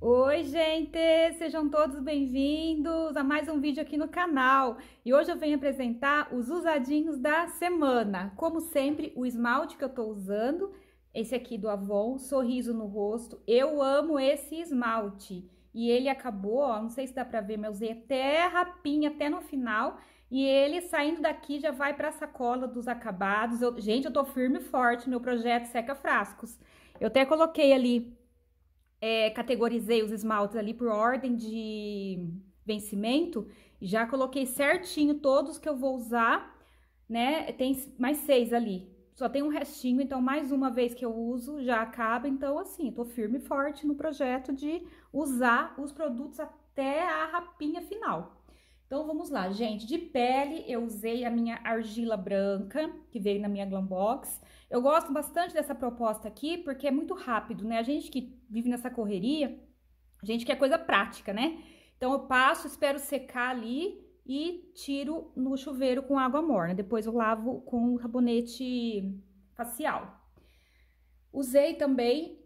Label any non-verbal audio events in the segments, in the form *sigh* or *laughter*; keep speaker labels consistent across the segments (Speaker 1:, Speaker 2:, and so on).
Speaker 1: Oi, gente! Sejam todos bem-vindos a mais um vídeo aqui no canal. E hoje eu venho apresentar os usadinhos da semana. Como sempre, o esmalte que eu tô usando, esse aqui do Avon, Sorriso no Rosto. Eu amo esse esmalte. E ele acabou, ó, não sei se dá pra ver, mas eu usei até rapinha, até no final. E ele, saindo daqui, já vai pra sacola dos acabados. Eu, gente, eu tô firme e forte, meu projeto Seca Frascos. Eu até coloquei ali é, categorizei os esmaltes ali por ordem de vencimento, já coloquei certinho todos que eu vou usar, né? Tem mais seis ali, só tem um restinho, então mais uma vez que eu uso, já acaba. Então, assim, tô firme e forte no projeto de usar os produtos até a rapinha final. Então, vamos lá, gente. De pele, eu usei a minha argila branca, que veio na minha Glambox. Eu gosto bastante dessa proposta aqui, porque é muito rápido, né? A gente que vive nessa correria, a gente quer coisa prática, né? Então, eu passo, espero secar ali e tiro no chuveiro com água morna. Depois eu lavo com sabonete facial. Usei também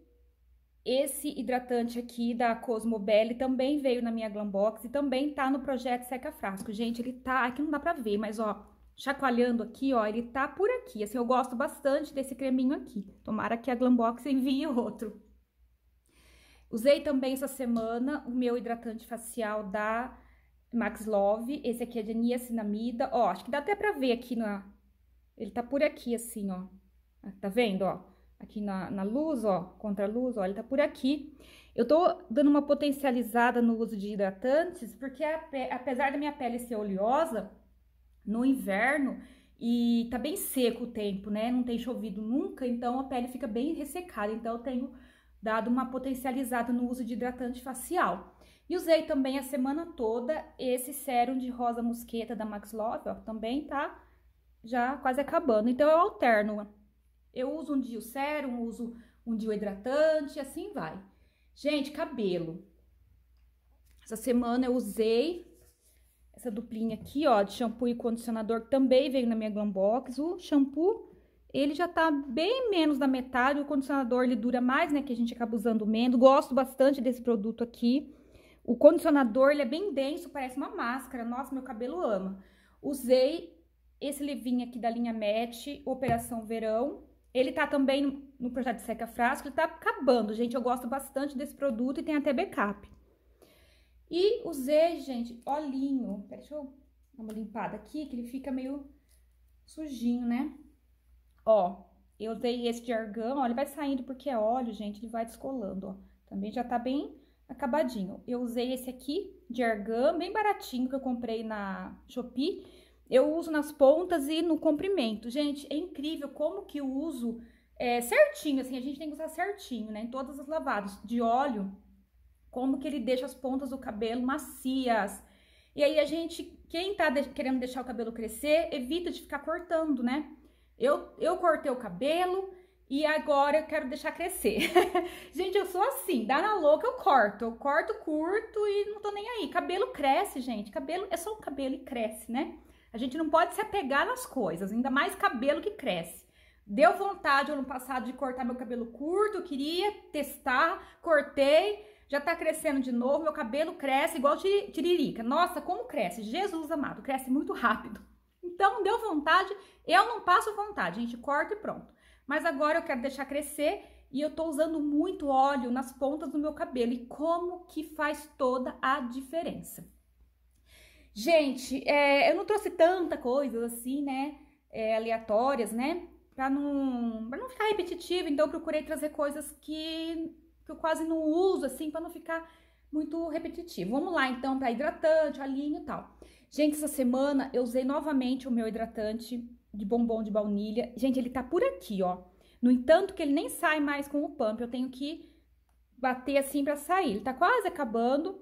Speaker 1: esse hidratante aqui da Cosmobelly também veio na minha Glambox e também tá no projeto Seca Frasco. Gente, ele tá, aqui não dá pra ver, mas ó, chacoalhando aqui, ó, ele tá por aqui. Assim, eu gosto bastante desse creminho aqui. Tomara que a Glambox envie *laughs* outro. Usei também essa semana o meu hidratante facial da Max Love. Esse aqui é de niacinamida. Ó, acho que dá até pra ver aqui na... Ele tá por aqui, assim, ó. Tá vendo, ó? aqui na, na luz, ó, contra a luz, ó, ele tá por aqui. Eu tô dando uma potencializada no uso de hidratantes, porque a, apesar da minha pele ser oleosa, no inverno, e tá bem seco o tempo, né? Não tem chovido nunca, então a pele fica bem ressecada. Então eu tenho dado uma potencializada no uso de hidratante facial. E usei também a semana toda esse sérum de rosa mosqueta da Max Love, ó, também tá já quase acabando. Então eu alterno eu uso um dia o sérum, uso um dia o hidratante, assim vai. Gente, cabelo. Essa semana eu usei essa duplinha aqui, ó, de shampoo e condicionador, que também veio na minha Glambox. O shampoo, ele já tá bem menos da metade, o condicionador ele dura mais, né, que a gente acaba usando menos. Gosto bastante desse produto aqui. O condicionador, ele é bem denso, parece uma máscara. Nossa, meu cabelo ama. Usei esse levinho aqui da linha Match, Operação Verão. Ele tá também no projeto de seca frasco, ele tá acabando, gente. Eu gosto bastante desse produto e tem até backup. E usei, gente, olhinho. Pera, deixa eu dar uma limpada aqui, que ele fica meio sujinho, né? Ó, eu usei esse de argan. ó, ele vai saindo porque é óleo, gente, ele vai descolando, ó. Também já tá bem acabadinho. Eu usei esse aqui de argan, bem baratinho, que eu comprei na Shopee. Eu uso nas pontas e no comprimento. Gente, é incrível como que eu uso é, certinho, assim, a gente tem que usar certinho, né? Em todas as lavadas de óleo, como que ele deixa as pontas do cabelo macias. E aí a gente, quem tá de, querendo deixar o cabelo crescer, evita de ficar cortando, né? Eu, eu cortei o cabelo e agora eu quero deixar crescer. *laughs* gente, eu sou assim, dá na louca, eu corto. Eu corto, curto e não tô nem aí. Cabelo cresce, gente. Cabelo é só um cabelo e cresce, né? A gente não pode se apegar nas coisas, ainda mais cabelo que cresce. Deu vontade ano passado de cortar meu cabelo curto, queria testar, cortei, já tá crescendo de novo, meu cabelo cresce igual tiririca. Nossa, como cresce? Jesus amado, cresce muito rápido. Então, deu vontade, eu não passo vontade, a gente corta e pronto. Mas agora eu quero deixar crescer e eu tô usando muito óleo nas pontas do meu cabelo e como que faz toda a diferença. Gente, é, eu não trouxe tanta coisa assim, né? É, aleatórias, né? Pra não, pra não ficar repetitivo, então eu procurei trazer coisas que, que eu quase não uso, assim, pra não ficar muito repetitivo. Vamos lá, então, pra hidratante, alinho e tal. Gente, essa semana eu usei novamente o meu hidratante de bombom de baunilha. Gente, ele tá por aqui, ó. No entanto, que ele nem sai mais com o pump, eu tenho que bater assim pra sair. Ele tá quase acabando.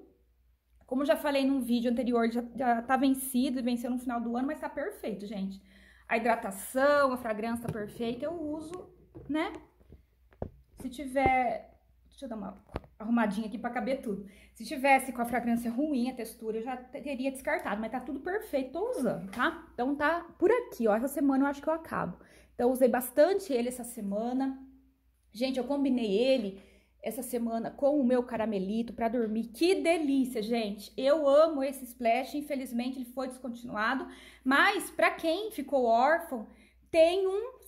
Speaker 1: Como já falei num vídeo anterior, já, já tá vencido e venceu no final do ano, mas tá perfeito, gente. A hidratação, a fragrância tá perfeita, eu uso, né? Se tiver... Deixa eu dar uma arrumadinha aqui pra caber tudo. Se tivesse com a fragrância ruim, a textura, eu já teria descartado, mas tá tudo perfeito, tô usando, tá? Então tá por aqui, ó, essa semana eu acho que eu acabo. Então usei bastante ele essa semana. Gente, eu combinei ele essa semana com o meu caramelito para dormir. Que delícia, gente! Eu amo esse splash, infelizmente ele foi descontinuado, mas para quem ficou órfão, tem um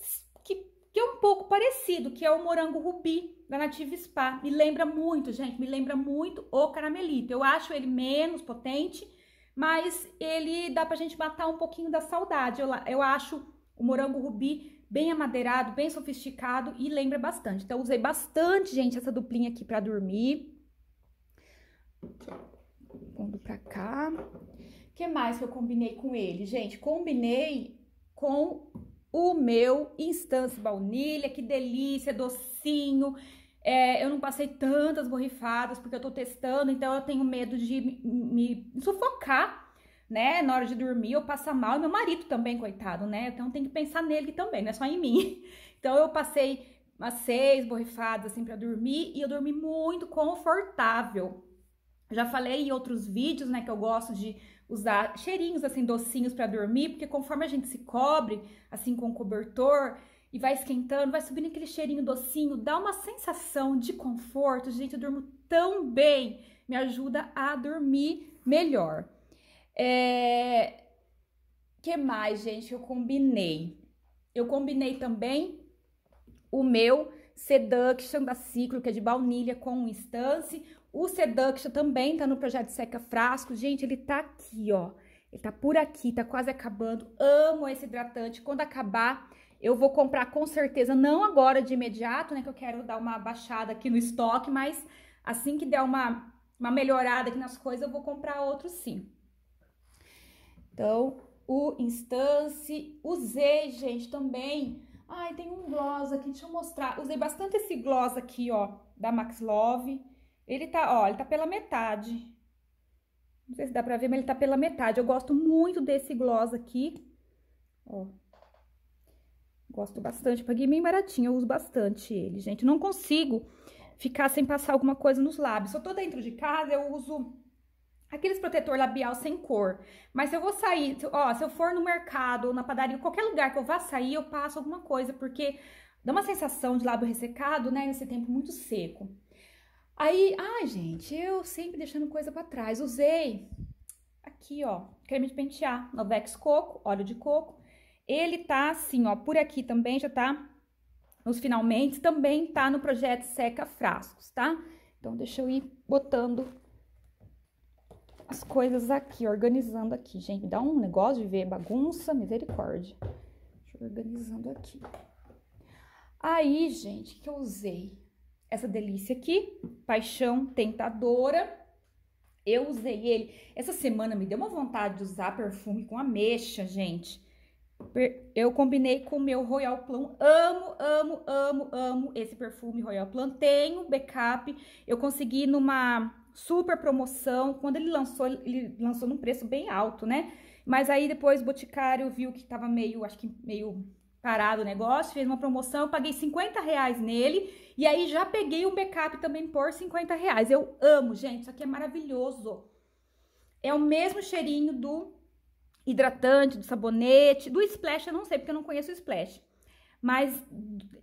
Speaker 1: que, que é um pouco parecido, que é o morango rubi da Native Spa. Me lembra muito, gente, me lembra muito o caramelito. Eu acho ele menos potente, mas ele dá pra gente matar um pouquinho da saudade. Eu, eu acho o morango rubi bem amadeirado, bem sofisticado e lembra bastante. Então, usei bastante, gente, essa duplinha aqui para dormir. Pondo pra cá. O que mais que eu combinei com ele? Gente, combinei com o meu Instance Baunilha. Que delícia, docinho. É, eu não passei tantas borrifadas porque eu tô testando, então eu tenho medo de me, me sufocar né? Na hora de dormir eu passo mal, e meu marido também, coitado, né? Então tem que pensar nele também, não é só em mim. *laughs* Então eu passei umas seis borrifadas assim pra dormir e eu dormi muito confortável. Já falei em outros vídeos, né, que eu gosto de usar cheirinhos assim docinhos para dormir, porque conforme a gente se cobre assim com o cobertor, e vai esquentando, vai subindo aquele cheirinho docinho, dá uma sensação de conforto. Gente, eu durmo tão bem, me ajuda a dormir melhor. É... que mais, gente, eu combinei? Eu combinei também o meu Seduction da Ciclo, que é de baunilha com instance. O Seduction também tá no projeto Seca Frasco. Gente, ele tá aqui, ó. Ele tá por aqui, tá quase acabando. Amo esse hidratante. Quando acabar, eu vou comprar com certeza, não agora de imediato, né? Que eu quero dar uma baixada aqui no estoque, mas assim que der uma, uma melhorada aqui nas coisas, eu vou comprar outro sim. Então, o instance, usei, gente, também. Ai, tem um gloss aqui, deixa eu mostrar. Usei bastante esse gloss aqui, ó, da Max Love. Ele tá, ó, ele tá pela metade. Não sei se dá pra ver, mas ele tá pela metade. Eu gosto muito desse gloss aqui, ó. Gosto bastante, paguei bem baratinho, eu uso bastante ele, gente. Não consigo ficar sem passar alguma coisa nos lábios. Se eu tô dentro de casa, eu uso aqueles protetor labial sem cor. Mas se eu vou sair, ó, se eu for no mercado, ou na padaria, qualquer lugar que eu vá sair, eu passo alguma coisa, porque dá uma sensação de lábio ressecado, né, nesse tempo muito seco. Aí, ah, gente, eu sempre deixando coisa para trás. Usei aqui, ó, creme de pentear, Novex coco, óleo de coco. Ele tá assim, ó, por aqui também já tá nos finalmente, também tá no projeto Seca Frascos, tá? Então deixa eu ir botando as coisas aqui, organizando aqui, gente. dá um negócio de ver bagunça, misericórdia. Deixa eu organizando aqui. Aí, gente, que eu usei? Essa delícia aqui, Paixão Tentadora. Eu usei ele. Essa semana me deu uma vontade de usar perfume com ameixa, gente. Eu combinei com o meu Royal Plum. Amo, amo, amo, amo esse perfume Royal Plum. Tenho backup. Eu consegui numa super promoção. Quando ele lançou, ele lançou num preço bem alto, né? Mas aí depois o Boticário viu que tava meio, acho que meio parado o negócio, fez uma promoção, eu paguei 50 reais nele e aí já peguei um backup também por 50 reais. Eu amo, gente, isso aqui é maravilhoso. É o mesmo cheirinho do hidratante, do sabonete, do splash eu não sei porque eu não conheço o splash. Mas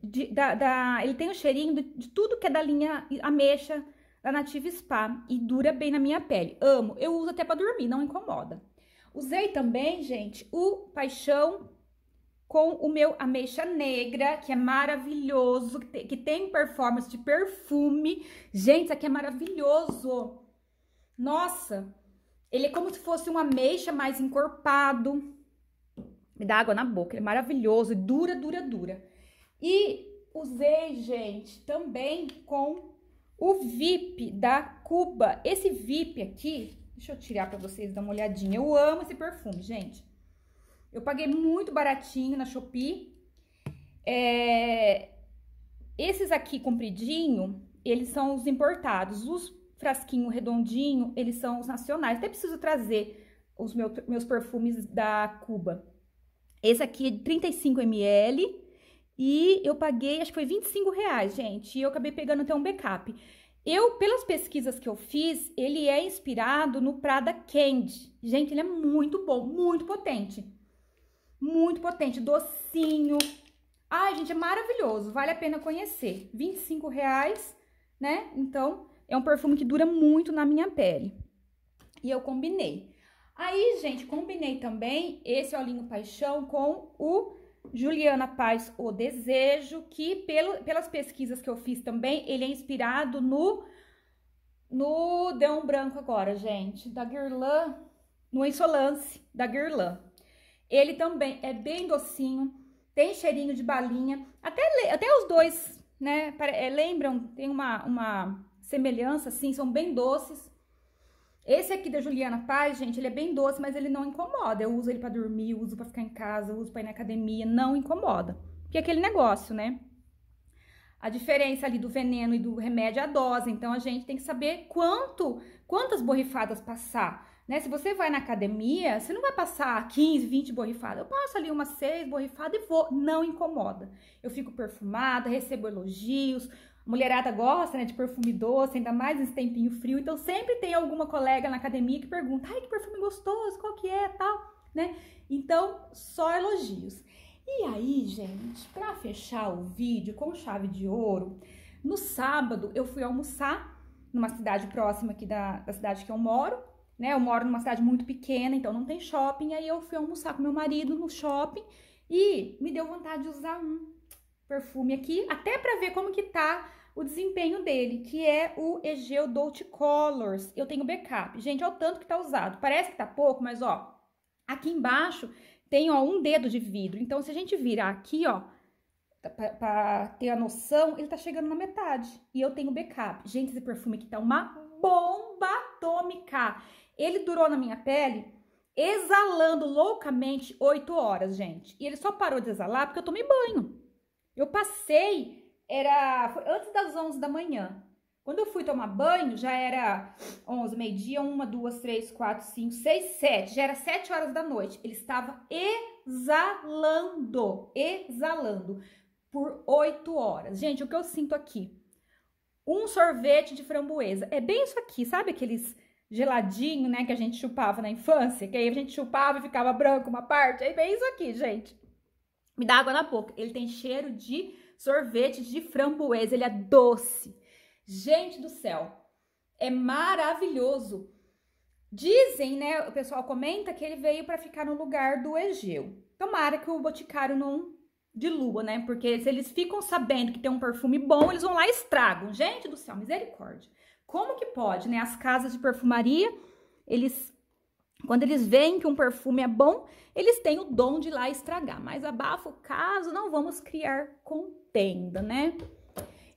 Speaker 1: de, da, da, ele tem o cheirinho de, de tudo que é da linha ameixa, da Native Spa e dura bem na minha pele. Amo, eu uso até para dormir, não incomoda. Usei também, gente, o Paixão com o meu Ameixa Negra, que é maravilhoso, que tem performance de perfume. Gente, isso aqui é maravilhoso. Nossa, ele é como se fosse um ameixa mais encorpado. Me dá água na boca, ele é maravilhoso, dura, dura, dura. E usei, gente, também com o VIP da Cuba, esse VIP aqui, deixa eu tirar para vocês dar uma olhadinha. Eu amo esse perfume, gente. Eu paguei muito baratinho na Shopee. É... Esses aqui compridinho, eles são os importados. Os frasquinho redondinho, eles são os nacionais. Até preciso trazer os meus, meus perfumes da Cuba. Esse aqui é de 35 ml e eu paguei, acho que foi 25 reais, gente. E eu acabei pegando até um backup. Eu, pelas pesquisas que eu fiz, ele é inspirado no Prada Candy. Gente, ele é muito bom, muito potente. Muito potente, docinho. Ai, gente, é maravilhoso, vale a pena conhecer. 25 reais, né? Então, é um perfume que dura muito na minha pele. E eu combinei. Aí, gente, combinei também esse olhinho paixão com o Juliana Paz, O Desejo, que pelo, pelas pesquisas que eu fiz também, ele é inspirado no. No. Deu um branco agora, gente. Da Guirlan. No Insolance, da Guirlan. Ele também é bem docinho, tem cheirinho de balinha. Até, até os dois, né? É, lembram, tem uma, uma semelhança, assim, são bem doces. Esse aqui da Juliana Paz, gente, ele é bem doce, mas ele não incomoda. Eu uso ele pra dormir, uso pra ficar em casa, uso pra ir na academia, não incomoda. Porque é aquele negócio, né? A diferença ali do veneno e do remédio é a dose, então a gente tem que saber quanto, quantas borrifadas passar, né? Se você vai na academia, você não vai passar 15, 20 borrifadas. Eu passo ali umas 6 borrifadas e vou, não incomoda. Eu fico perfumada, recebo elogios, a mulherada gosta, né, de perfume doce, ainda mais nesse tempinho frio. Então sempre tem alguma colega na academia que pergunta: "Ai, que perfume gostoso, qual que é?" tal, né? Então, só elogios. E aí, gente, para fechar o vídeo com chave de ouro, no sábado eu fui almoçar numa cidade próxima aqui da, da cidade que eu moro, né? Eu moro numa cidade muito pequena, então não tem shopping. Aí eu fui almoçar com meu marido no shopping e me deu vontade de usar um perfume aqui, até para ver como que tá o desempenho dele, que é o Egeo Dolce Colors. Eu tenho backup. Gente, olha o tanto que tá usado. Parece que tá pouco, mas ó, aqui embaixo tem ó um dedo de vidro. Então se a gente virar aqui, ó, tá, para ter a noção, ele tá chegando na metade. E eu tenho backup. Gente, esse perfume aqui tá uma bomba atômica. Ele durou na minha pele exalando loucamente 8 horas, gente. E ele só parou de exalar porque eu tomei banho. Eu passei, era antes das 11 da manhã. Quando eu fui tomar banho, já era 11, meio-dia, 1, 2, 3, 4, 5, 6, 7. Já era 7 horas da noite. Ele estava exalando, exalando por 8 horas. Gente, o que eu sinto aqui? Um sorvete de framboesa. É bem isso aqui, sabe aqueles geladinho, né, que a gente chupava na infância? Que aí a gente chupava e ficava branco uma parte. É bem isso aqui, gente. Me dá água na boca. Ele tem cheiro de sorvete de framboesa, ele é doce. Gente do céu, é maravilhoso. Dizem, né, o pessoal comenta que ele veio para ficar no lugar do Egeu. Tomara que o boticário não dilua, né? Porque se eles ficam sabendo que tem um perfume bom, eles vão lá e estragam. Gente do céu, misericórdia. Como que pode, né? As casas de perfumaria, eles quando eles veem que um perfume é bom, eles têm o dom de lá estragar. Mas abafa o caso, não vamos criar contenda, né?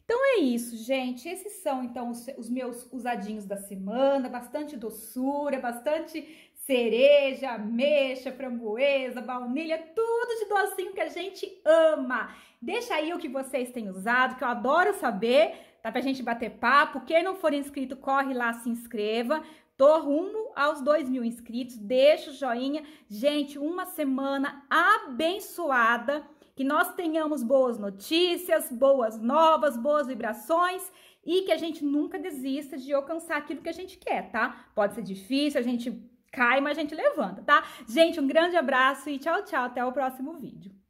Speaker 1: Então é isso, gente. Esses são então os, os meus usadinhos da semana, bastante doçura, bastante cereja, ameixa, framboesa, baunilha, tudo de docinho que a gente ama. Deixa aí o que vocês têm usado, que eu adoro saber, para Pra gente bater papo. Quem não for inscrito, corre lá, se inscreva. Tô rumo aos 2 mil inscritos. Deixa o joinha. Gente, uma semana abençoada. Que nós tenhamos boas notícias, boas novas, boas vibrações e que a gente nunca desista de alcançar aquilo que a gente quer, tá? Pode ser difícil, a gente cai, mas a gente levanta, tá? Gente, um grande abraço e tchau, tchau. Até o próximo vídeo.